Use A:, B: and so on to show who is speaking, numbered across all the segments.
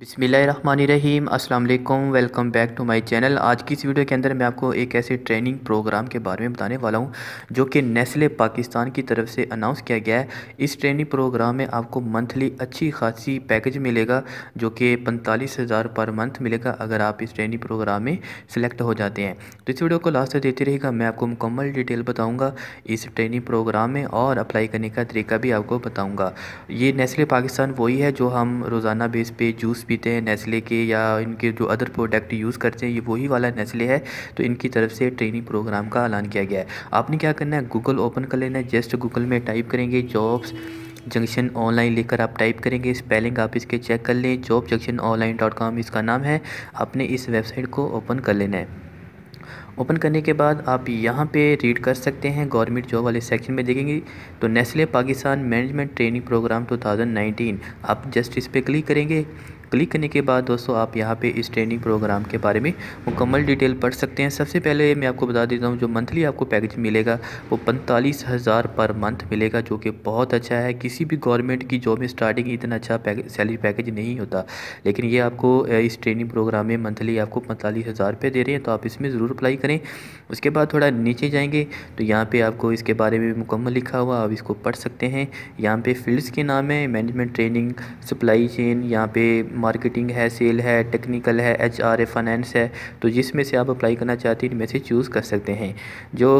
A: बिसमीम अस्सलाम वालेकुम welcome back to my channel आज की इस वीडियो के अंदर मैं आपको एक ऐसे ट्रेनिंग प्रोग्राम के बारे में बताने वाला हूं जो कि नेस्ले पाकिस्तान की तरफ से अनाउंस किया गया है इस ट्रेनिंग प्रोग्राम में आपको मंथली अच्छी खासी पैकेज मिलेगा जो कि पैंतालीस हज़ार पर मंथ मिलेगा अगर आप इस ट्रेनिंग प्रोग्राम में सेलेक्ट हो जाते हैं तो इस वीडियो को लास्ट तक देते रहेगा मैं आपको मुकम्मल डिटेल बताऊँगा इस ट्रेनिंग प्रोग्राम में और अप्लाई करने का तरीका भी आपको बताऊँगा ये नेस्ले पाकिस्तान वही है जो हम रोज़ाना बेस पे जूस पीते हैं नेस्ले के या इनके जो अदर प्रोडक्ट यूज़ करते हैं ये वही वाला नेस्ले है तो इनकी तरफ से ट्रेनिंग प्रोग्राम का ऐलान किया गया है आपने क्या करना है गूगल ओपन कर लेना है जस्ट गूगल में टाइप करेंगे जॉब्स जंक्शन ऑनलाइन लेकर आप टाइप करेंगे स्पेलिंग आप इसके चेक कर लें job junction online dot com इसका नाम है आपने इस वेबसाइट को ओपन कर लेना है ओपन करने के बाद आप यहाँ पे रीड कर सकते हैं गवर्नमेंट जॉब वाले सेक्शन में देखेंगे तो Nestle Pakistan management training program 2019 आप जस्ट इस पर क्लिक करेंगे क्लिक करने के बाद दोस्तों आप यहाँ पे इस ट्रेनिंग प्रोग्राम के बारे में मुकम्मल डिटेल पढ़ सकते हैं सबसे पहले मैं आपको बता देता हूँ जो मंथली आपको पैकेज मिलेगा वो पैंतालीस हज़ार पर मंथ मिलेगा जो कि बहुत अच्छा है किसी भी गवर्नमेंट की जॉब में स्टार्टिंग इतना अच्छा पैकेज सैलरी पैकेज नहीं होता लेकिन ये आपको इस ट्रेनिंग प्रोग्राम में मंथली आपको पैंतालीस हज़ार रुपये दे रहे हैं तो आप इसमें ज़रूर अप्लाई करें उसके बाद थोड़ा नीचे जाएंगे तो यहाँ पर आपको इसके बारे में मुकम्मल लिखा हुआ आप इसको पढ़ सकते हैं यहाँ पर फील्ड्स के नाम है मैनेजमेंट ट्रेनिंग सप्लाई चेन यहाँ पर मार्केटिंग है सेल है टेक्निकल है एच आर है फाइनेंस है तो जिसमें से आप अप्लाई करना चाहते हैं इनमें से चूज़ कर सकते हैं जो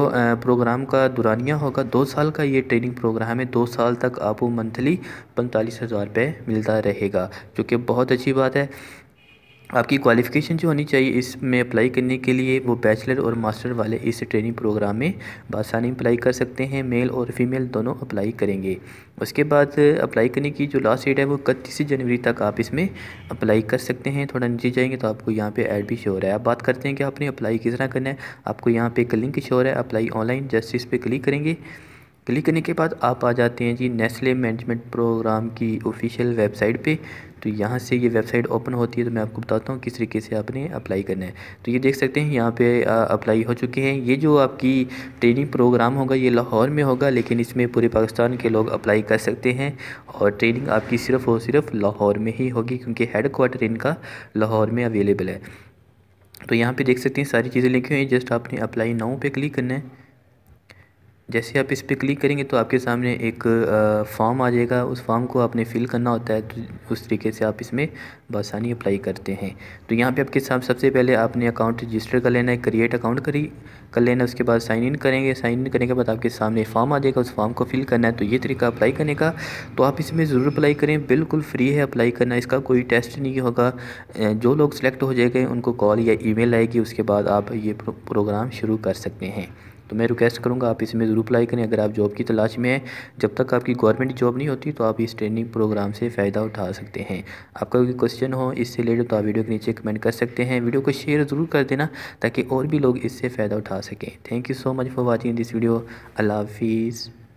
A: प्रोग्राम का दुरानिया होगा दो साल का ये ट्रेनिंग प्रोग्राम है दो साल तक आपको मंथली पैंतालीस हज़ार रुपये मिलता रहेगा जो कि बहुत अच्छी बात है आपकी क्वालिफ़िकेशन जो होनी चाहिए इसमें अप्लाई करने के लिए वो बैचलर और मास्टर वाले इस ट्रेनिंग प्रोग्राम में बासानी अप्लाई कर सकते हैं मेल और फीमेल दोनों अप्लाई करेंगे उसके बाद अप्लाई करने की जो लास्ट डेट है वो इकतीस जनवरी तक आप इसमें अप्लाई कर सकते हैं थोड़ा नीचे जाएंगे तो आपको यहाँ पे ऐड भी शोर हो रहा है आप बात करते हैं कि आपने अप्लाई किस तरह करना है आपको यहाँ पर एक लिंक है अप्लाई ऑनलाइन जस्ट इस पर क्लिक करेंगे क्लिक करने के बाद आप आ जाते हैं जी नेस्ले मैनेजमेंट प्रोग्राम की ऑफिशियल वेबसाइट पे तो यहाँ से ये वेबसाइट ओपन होती है तो मैं आपको बताता हूँ किस तरीके से आपने अप्लाई करना है तो ये देख सकते हैं यहाँ पे अप्लाई हो चुके हैं ये जो आपकी ट्रेनिंग प्रोग्राम होगा ये लाहौर में होगा लेकिन इसमें पूरे पाकिस्तान के लोग अप्लाई कर सकते हैं और ट्रेनिंग आपकी सिर्फ़ और सिर्फ लाहौर में ही होगी क्योंकि हेड क्वार्टर इनका लाहौर में अवेलेबल है तो यहाँ पर देख सकते हैं सारी चीज़ें लिखी हुई हैं जस्ट आपने अप्लाई नाउ पर क्लिक करना है जैसे आप इस पर क्लिक करेंगे तो आपके सामने एक फॉर्म आ जाएगा उस फॉर्म को आपने फ़िल करना होता है तो उस तरीके से आप इसमें बसानी अप्लाई करते हैं तो यहाँ पे आपके साथ सबसे पहले आपने अकाउंट रजिस्टर कर लेना है क्रिएट अकाउंट करी कर लेना उसके बाद साइन इन करेंगे साइन इन करने के बाद आपके सामने फॉर्म आ जाएगा उस फॉर्म को फिल करना है तो ये तरीका अप्लाई करने का तो आप इसमें ज़रूर अप्लाई करें बिल्कुल फ्री है अप्लाई करना इसका कोई टेस्ट नहीं होगा जो लोग सेलेक्ट हो जाएंगे उनको कॉल या ई आएगी उसके बाद आप ये प्रोग्राम शुरू कर सकते हैं तो मैं रिक्वेस्ट करूँगा आप इसमें ज़रूर अप्लाई करें अगर आप जॉब की तलाश में हैं जब तक आपकी गवर्नमेंट जॉब नहीं होती तो आप इस ट्रेनिंग प्रोग्राम से फ़ायदा उठा सकते हैं आपका कोई क्वेश्चन हो इससे रिलेटेड तो आप वीडियो के नीचे कमेंट कर सकते हैं वीडियो को शेयर ज़रूर कर देना ताकि और भी लोग इससे फ़ायदा उठा सकें thank you so much for watching this video अल्लाह हाफिज़